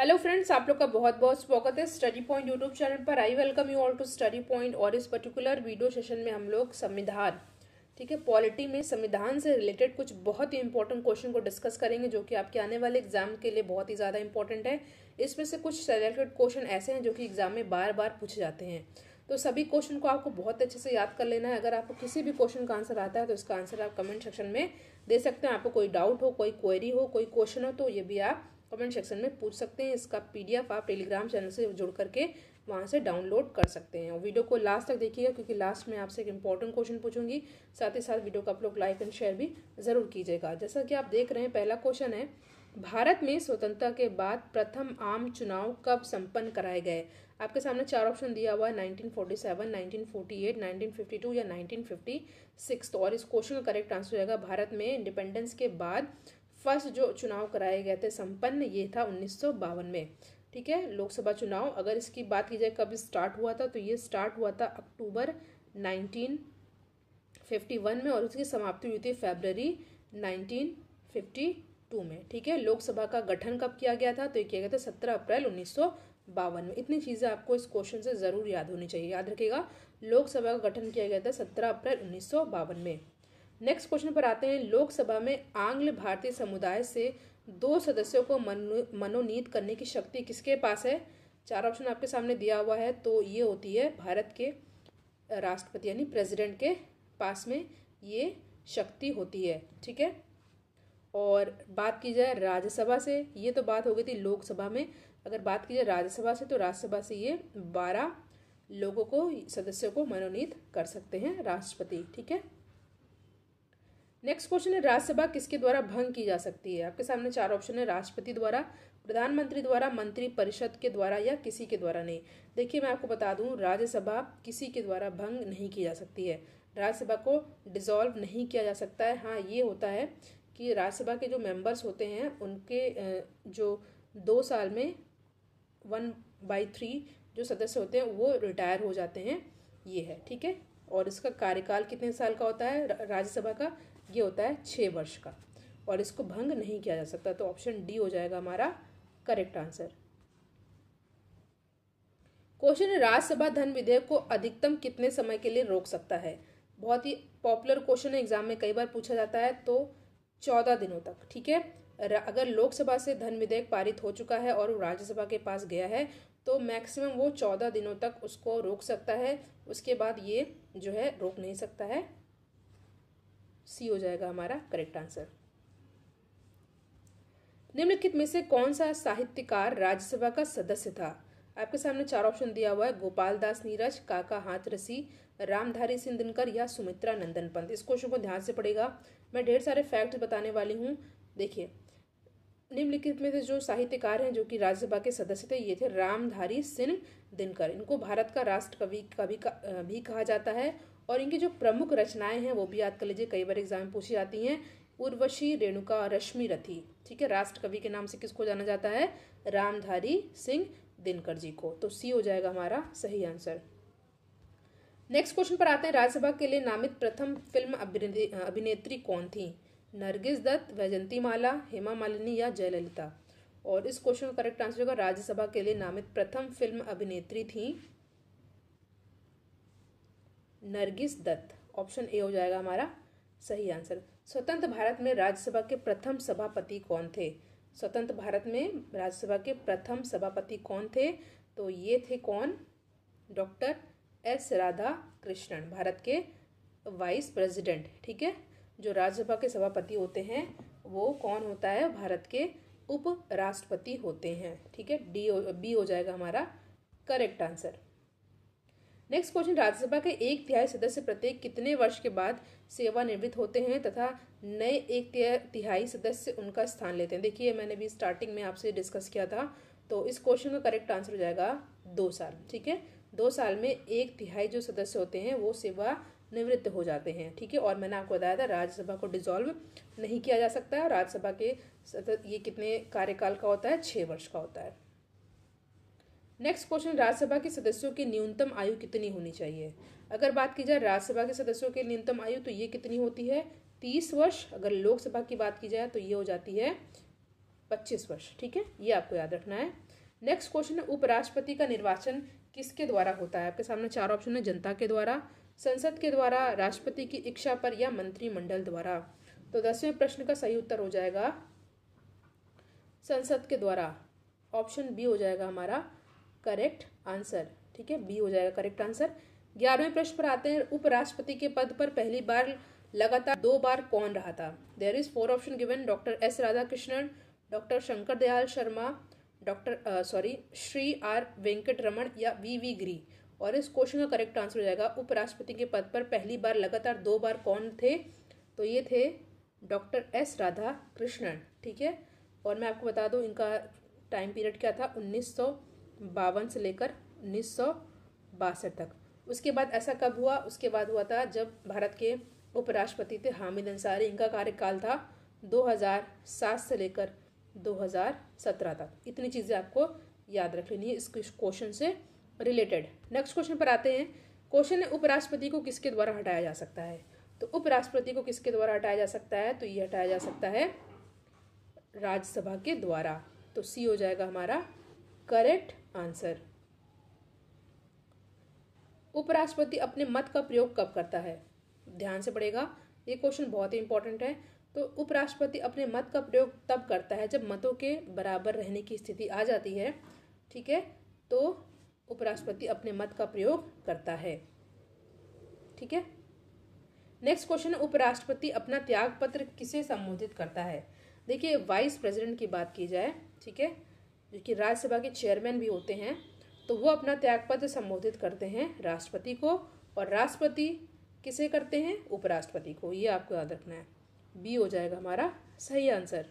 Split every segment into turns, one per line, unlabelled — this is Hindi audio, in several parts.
हेलो फ्रेंड्स आप लोग का बहुत बहुत स्वागत है स्टडी पॉइंट यूट्यूब चैनल पर I welcome you all to Study Point और इस पर्टिकुलर वीडियो सेशन में हम लोग संविधान ठीक है पॉलिटी में संविधान से रिलेटेड कुछ बहुत ही इंपॉर्टेंट क्वेश्चन को डिस्कस करेंगे जो कि आपके आने वाले एग्जाम के लिए बहुत ही ज़्यादा इंपॉर्टेंट है इसमें से कुछ सेलेक्टेड क्वेश्चन ऐसे हैं जो कि एग्जाम में बार बार पूछे जाते हैं तो सभी क्वेश्चन को आपको बहुत अच्छे से याद कर लेना है अगर आपको किसी भी क्वेश्चन का आंसर आता है तो इसका आंसर आप कमेंट सेक्शन में दे सकते हैं आपको कोई डाउट हो कोई क्वेरी हो कोई क्वेश्चन हो तो ये भी आप कमेंट सेक्शन में पूछ सकते हैं इसका पीडीएफ आप टेलीग्राम चैनल से जुड़ करके वहाँ से डाउनलोड कर सकते हैं और वीडियो को लास्ट तक देखिएगा क्योंकि लास्ट में आपसे एक इंपॉर्टेंट क्वेश्चन पूछूंगी साथ ही साथ वीडियो को आप लोग लाइक एंड शेयर भी ज़रूर कीजिएगा जैसा कि आप देख रहे हैं पहला क्वेश्चन है भारत में स्वतंत्रता के बाद प्रथम आम चुनाव कब संपन्न कराए गए आपके सामने चार ऑप्शन दिया हुआ है 1947, 1948, 1952 या 1956 तो और इस क्वेश्चन का करेक्ट आंसर हो जाएगा भारत में इंडिपेंडेंस के बाद फर्स्ट जो चुनाव कराए गए थे संपन्न ये था उन्नीस में ठीक है लोकसभा चुनाव अगर इसकी बात की जाए कब स्टार्ट हुआ था तो ये स्टार्ट हुआ था अक्टूबर 1951 में और उसकी समाप्ति हुई थी फेबररी 1952 में ठीक है लोकसभा का गठन कब किया गया था तो ये किया गया था सत्रह अप्रैल उन्नीस बावन में इतनी चीज़ें आपको इस क्वेश्चन से ज़रूर याद होनी चाहिए याद रखिएगा लोकसभा का गठन किया गया था सत्रह अप्रैल उन्नीस में नेक्स्ट क्वेश्चन पर आते हैं लोकसभा में आंग्ल भारतीय समुदाय से दो सदस्यों को मनोनीत करने की शक्ति किसके पास है चार ऑप्शन आपके सामने दिया हुआ है तो ये होती है भारत के राष्ट्रपति यानी प्रेसिडेंट के पास में ये शक्ति होती है ठीक है और बात की जाए राज्यसभा से ये तो बात हो गई थी लोकसभा में अगर बात की जाए राज्यसभा से तो राज्यसभा से ये बारह लोगों को सदस्यों को मनोनीत कर सकते हैं राष्ट्रपति ठीक है नेक्स्ट क्वेश्चन है राज्यसभा किसके द्वारा भंग की जा सकती है आपके सामने चार ऑप्शन है राष्ट्रपति द्वारा प्रधानमंत्री द्वारा मंत्री परिषद के द्वारा या किसी के द्वारा नहीं देखिए मैं आपको बता दूं राज्यसभा किसी के द्वारा भंग नहीं की जा सकती है राज्यसभा को डिसॉल्व नहीं किया जा सकता है हाँ ये होता है कि राज्यसभा के जो मेंबर्स होते हैं उनके जो दो साल में वन बाई थ्री जो सदस्य होते हैं वो रिटायर हो जाते हैं ये है ठीक है और इसका कार्यकाल कितने साल का होता है राज्यसभा का ये होता है छः वर्ष का और इसको भंग नहीं किया जा सकता तो ऑप्शन डी हो जाएगा हमारा करेक्ट आंसर क्वेश्चन है राज्यसभा धन विधेयक को अधिकतम कितने समय के लिए रोक सकता है बहुत ही पॉपुलर क्वेश्चन है एग्जाम में कई बार पूछा जाता है तो चौदह दिनों तक ठीक है अगर लोकसभा से धन विधेयक पारित हो चुका है और राज्यसभा के पास गया है तो मैक्सिमम वो चौदह दिनों तक उसको रोक सकता है उसके बाद ये जो है रोक नहीं सकता है सी हो जाएगा हमारा करेक्ट आंसर निम्नलिखित में से कौन सा साहित्यकार राज्यसभा का सदस्य था आपके सामने चार ऑप्शन दिया हुआ है गोपाल दास नीरज काका हाथ रसी रामधारी सिंह दिनकर या सुमित्रा नंदन पंत इस क्वेश्चन को ध्यान से पड़ेगा मैं ढेर सारे फैक्ट बताने वाली हूँ देखिए निम्नलिखित में से जो साहित्यकार हैं जो कि राज्यसभा के सदस्य थे ये थे रामधारी सिंह दिनकर इनको भारत का राष्ट्र कवि कवि का भी कहा जाता है और इनकी जो प्रमुख रचनाएं हैं वो भी याद कर लीजिए कई बार एग्जाम में पूछी जाती हैं उर्वशी रेणुका रश्मि रथी ठीक है राष्ट्र कवि के नाम से किसको जाना जाता है रामधारी सिंह दिनकर जी को तो सी हो जाएगा हमारा सही आंसर नेक्स्ट क्वेश्चन पर आते हैं राज्यसभा के लिए नामित प्रथम फिल्म अभिनेत्री कौन थी नरगिस दत्त वैजंती माला हेमा मालिनी या जयललिता और इस क्वेश्चन का करेक्ट आंसर होगा राज्यसभा के लिए नामित प्रथम फिल्म अभिनेत्री थी नरगिस दत्त ऑप्शन ए हो जाएगा हमारा सही आंसर स्वतंत्र भारत में राज्यसभा के प्रथम सभापति कौन थे स्वतंत्र भारत में राज्यसभा के प्रथम सभापति कौन थे तो ये थे कौन doctor S Radhakrishnan Bharat के वाइस प्रेसिडेंट ठीक है जो राज्यसभा के सभापति होते हैं वो कौन होता है भारत के उपराष्ट्रपति होते हैं ठीक है डी बी हो जाएगा हमारा correct answer next question Rajya Sabha के एक तिहाई सदस्य प्रत्येक कितने वर्ष के बाद सेवानिवृत्त होते हैं तथा नए एक तिहाई सदस्य उनका स्थान लेते हैं देखिए मैंने भी स्टार्टिंग में आपसे डिस्कस किया था तो इस क्वेश्चन का करेक्ट आंसर हो जाएगा दो साल ठीक है दो साल में एक तिहाई जो सदस्य होते हैं वो सेवा निवृत्त हो जाते हैं ठीक है और मैंने आपको बताया था राज्यसभा को डिसॉल्व नहीं किया जा सकता है राज्यसभा के ये कितने कार्यकाल का होता है छः वर्ष का होता है नेक्स्ट क्वेश्चन राज्यसभा के सदस्यों की न्यूनतम आयु कितनी होनी चाहिए अगर बात की जाए राज्यसभा के सदस्यों की न्यूनतम आयु तो ये कितनी होती है तीस वर्ष अगर लोकसभा की बात की जाए तो ये हो जाती है पच्चीस वर्ष ठीक है ये आपको याद रखना है नेक्स्ट क्वेश्चन है उपराष्ट्रपति का निर्वाचन किसके द्वारा होता है आपके सामने चार ऑप्शन है जनता के द्वारा संसद के द्वारा राष्ट्रपति की इच्छा पर या मंत्रिमंडल द्वारा तो दसवें प्रश्न का सही उत्तर हो जाएगा संसद के द्वारा ऑप्शन बी हो जाएगा हमारा करेक्ट आंसर ठीक है बी हो जाएगा करेक्ट आंसर ग्यारहवें प्रश्न पर आते हैं उपराष्ट्रपति के पद पर पहली बार लगातार दो बार कौन रहा था there is four option given doctor S Radhakrishnan doctor Shankar Dayal Sharma doctor sorry Shri R Venkataraman या वी वी गिरी और इस क्वेश्चन का करेक्ट आंसर हो जाएगा उपराष्ट्रपति के पद पर पहली बार लगातार दो बार कौन थे तो ये थे डॉक्टर एस राधा कृष्णन ठीक है और मैं आपको बता दूं इनका टाइम पीरियड क्या था उन्नीस सौ बावन से लेकर उन्नीस तक उसके बाद ऐसा कब हुआ उसके बाद हुआ था जब भारत के उपराष्ट्रपति थे हामिद अंसारी इनका कार्यकाल था 2007 से लेकर 2017 तक इतनी चीज़ें आपको याद रख लेनी है इस क्वेश्चन से रिलेटेड नेक्स्ट क्वेश्चन पर आते हैं क्वेश्चन है उपराष्ट्रपति को किसके द्वारा हटाया जा सकता है तो उपराष्ट्रपति को किसके द्वारा हटाया जा सकता है तो ये हटाया जा सकता है राज्यसभा के द्वारा तो सी हो जाएगा हमारा करेक्ट आंसर उपराष्ट्रपति अपने मत का प्रयोग कब करता है ध्यान से पड़ेगा ये क्वेश्चन बहुत ही इंपॉर्टेंट है तो उपराष्ट्रपति अपने मत का प्रयोग तब करता है जब मतों के बराबर रहने की स्थिति आ जाती है ठीक है तो उपराष्ट्रपति अपने मत का प्रयोग करता है ठीक है नेक्स्ट क्वेश्चन है उपराष्ट्रपति अपना त्यागपत्र किसे संबोधित करता है देखिए वाइस प्रेसिडेंट की बात की जाए ठीक है जो कि राज्यसभा के चेयरमैन भी होते हैं तो वो अपना त्यागपत्र संबोधित करते हैं राष्ट्रपति को और राष्ट्रपति किसे करते हैं उपराष्ट्रपति को ये आपको याद रखना है बी हो जाएगा हमारा सही आंसर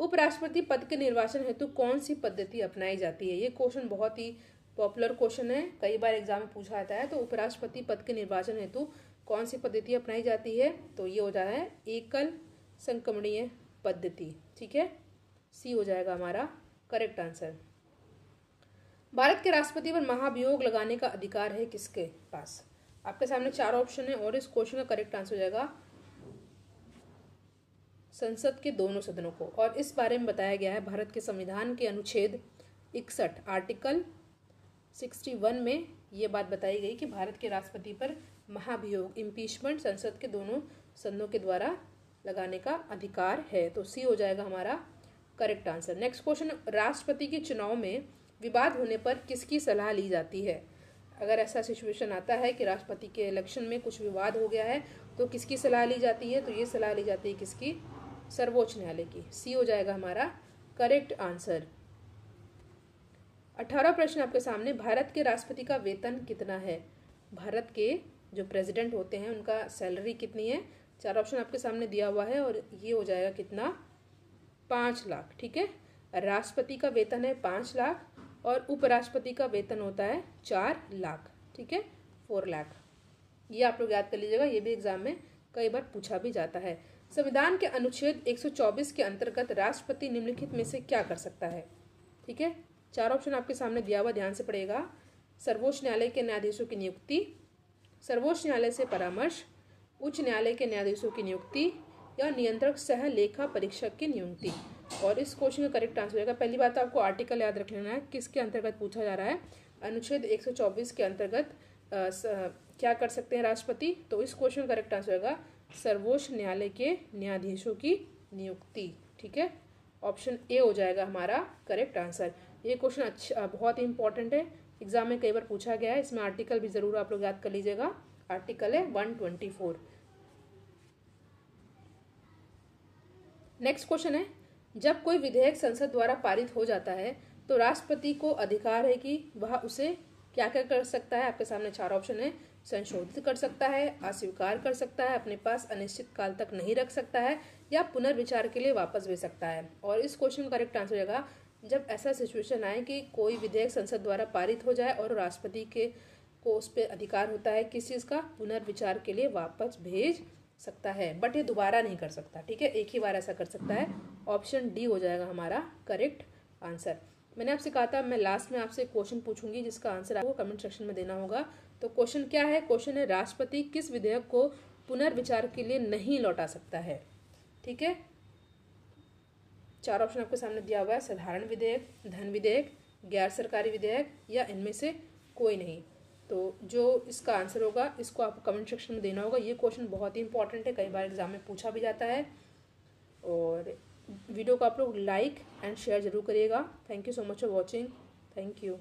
उपराष्ट्रपति पद के निर्वाचन हेतु कौन सी पद्धति अपनाई जाती है ये क्वेश्चन बहुत ही पॉपुलर क्वेश्चन है कई बार एग्जाम में पूछा जाता है तो उपराष्ट्रपति पद के निर्वाचन हेतु कौन सी पद्धति अपनाई जाती है तो ये हो जाता है एकल संक्रमणीय पद्धति ठीक है सी हो जाएगा हमारा करेक्ट आंसर भारत के राष्ट्रपति पर महाभियोग लगाने का अधिकार है किसके पास आपके सामने चार ऑप्शन है और इस क्वेश्चन का करेक्ट आंसर हो जाएगा संसद के दोनों सदनों को और इस बारे में बताया गया है भारत के संविधान के अनुच्छेद इकसठ आर्टिकल सिक्सटी वन में ये बात बताई गई कि भारत के राष्ट्रपति पर महाभियोग इम्पीचमेंट संसद के दोनों सदनों के द्वारा लगाने का अधिकार है तो सी हो जाएगा हमारा करेक्ट आंसर नेक्स्ट क्वेश्चन राष्ट्रपति के चुनाव में विवाद होने पर किसकी सलाह ली जाती है अगर ऐसा सिचुएशन आता है कि राष्ट्रपति के इलेक्शन में कुछ विवाद हो गया है तो किसकी सलाह ली जाती है तो ये सलाह ली जाती है किसकी सर्वोच्च न्यायालय की सी हो जाएगा हमारा करेक्ट आंसर अठारह प्रश्न आपके सामने भारत के राष्ट्रपति का वेतन कितना है भारत के जो प्रेसिडेंट होते हैं उनका सैलरी कितनी है चार ऑप्शन आपके सामने दिया हुआ है और ये हो जाएगा कितना पाँच लाख ठीक है राष्ट्रपति का वेतन है पाँच लाख और उपराष्ट्रपति का वेतन होता है चार लाख ठीक है फोर लाख ये आप लोग याद कर लीजिएगा ये भी एग्जाम में कई बार पूछा भी जाता है संविधान के अनुच्छेद 124 के अंतर्गत राष्ट्रपति निम्नलिखित में से क्या कर सकता है ठीक है चार ऑप्शन आपके सामने दिया हुआ ध्यान से पड़ेगा सर्वोच्च न्यायालय के न्यायाधीशों की नियुक्ति सर्वोच्च न्यायालय से परामर्श उच्च न्यायालय के न्यायाधीशों की नियुक्ति या नियंत्रक सह लेखा परीक्षक की नियुक्ति और इस क्वेश्चन का करेक्ट आंसर होगा पहली बात तो आपको आर्टिकल याद रख लेना है किसके अंतर्गत पूछा जा रहा है अनुच्छेद 124 के अंतर्गत आ, स, क्या कर सकते हैं राष्ट्रपति तो इस क्वेश्चन का करेक्ट आंसर होगा सर्वोच्च न्यायालय के न्यायाधीशों की नियुक्ति ठीक है ऑप्शन ए हो जाएगा हमारा करेक्ट आंसर ये क्वेश्चन अच्छा बहुत ही इंपॉर्टेंट है एग्जाम में कई बार पूछा गया है इसमें आर्टिकल भी ज़रूर आप लोग याद कर लीजिएगा आर्टिकल है one twenty four next question है जब कोई विधेयक संसद द्वारा पारित हो जाता है तो राष्ट्रपति को अधिकार है कि वह उसे क्या क्या कर सकता है आपके सामने चार ऑप्शन है संशोधित कर सकता है अस्वीकार कर सकता है अपने पास अनिश्चित काल तक नहीं रख सकता है या पुनर्विचार के लिए वापस भेज सकता है और इस क्वेश्चन का करेक्ट आंसर होगा जब ऐसा सिचुएशन आए कि कोई विधेयक संसद द्वारा पारित हो जाए और राष्ट्रपति के को उस पर अधिकार होता है किस चीज़ का पुनर्विचार के लिए वापस भेज सकता है बट ये दोबारा नहीं कर सकता ठीक है एक ही बार ऐसा कर सकता है ऑप्शन डी हो जाएगा हमारा करेक्ट आंसर मैंने आपसे कहा था मैं लास्ट में आपसे क्वेश्चन पूछूंगी जिसका आंसर आपको कमेंट सेक्शन में देना होगा तो क्वेश्चन क्या है क्वेश्चन है राष्ट्रपति किस विधेयक को पुनर्विचार के लिए नहीं लौटा सकता है ठीक है चार ऑप्शन आपके सामने दिया हुआ है साधारण विधेयक धन विधेयक गैर सरकारी विधेयक या इनमें से कोई नहीं तो जो इसका आंसर होगा इसको आपको कमेंट सेक्शन में देना होगा ये क्वेश्चन बहुत ही इंपॉर्टेंट है कई बार एग्जाम में पूछा भी जाता है और वीडियो को आप लोग लाइक एंड शेयर ज़रूर करिएगा thank you so much for watching thank you